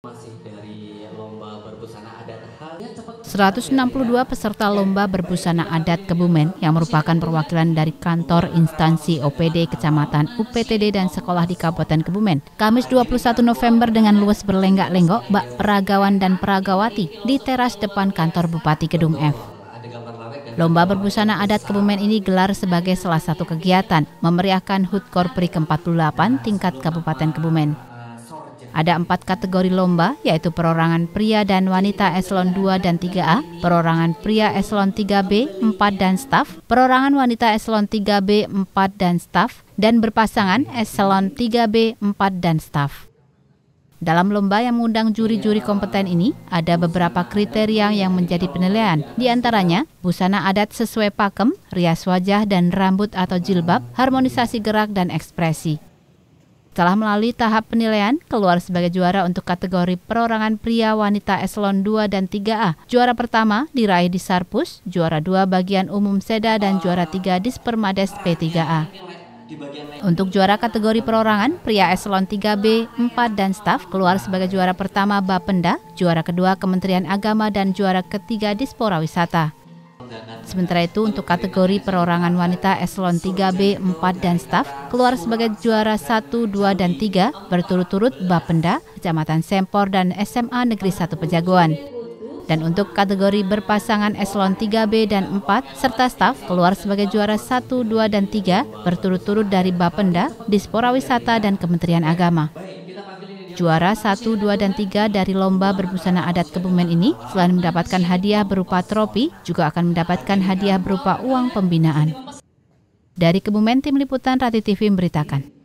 162 ya, ya. peserta lomba berbusana adat Kebumen yang merupakan perwakilan dari kantor instansi OPD Kecamatan UPTD dan sekolah di Kabupaten Kebumen. Kamis 21 November dengan luas berlenggak-lenggok bak peragawan dan peragawati di teras depan kantor Bupati Gedung F. Lomba berbusana adat Kebumen ini gelar sebagai salah satu kegiatan memeriahkan HUT Korpri ke-48 tingkat Kabupaten Kebumen. Ada empat kategori lomba, yaitu perorangan pria dan wanita eselon 2 dan 3A, perorangan pria eselon 3B, 4 dan staff, perorangan wanita eselon 3B, 4 dan staff, dan berpasangan eselon 3B, 4 dan staff. Dalam lomba yang mengundang juri-juri kompeten ini, ada beberapa kriteria yang menjadi penilaian. Di antaranya, busana adat sesuai pakem, rias wajah dan rambut atau jilbab, harmonisasi gerak dan ekspresi. Setelah melalui tahap penilaian, keluar sebagai juara untuk kategori perorangan pria wanita eselon 2 dan 3A. Juara pertama diraih di Sarpus, juara 2 bagian umum Seda dan juara 3 di Spermades P3A. Untuk juara kategori perorangan, pria eselon 3B, 4 dan staf keluar sebagai juara pertama Bapenda, juara kedua Kementerian Agama dan juara ketiga di Spora Wisata. Sementara itu untuk kategori perorangan wanita eselon 3B, 4 dan staf keluar sebagai juara 1, 2 dan 3 berturut-turut Bapenda, Kecamatan Sempor dan SMA Negeri 1 Pejagoan. Dan untuk kategori berpasangan eselon 3B dan 4 serta staf keluar sebagai juara 1, 2 dan 3 berturut-turut dari Bapenda, Dispora Wisata dan Kementerian Agama. Juara 1, 2, dan 3 dari lomba berbusana adat Kebumen ini selain mendapatkan hadiah berupa tropi, juga akan mendapatkan hadiah berupa uang pembinaan. Dari Kebumen, Tim Liputan Rati TV memberitakan.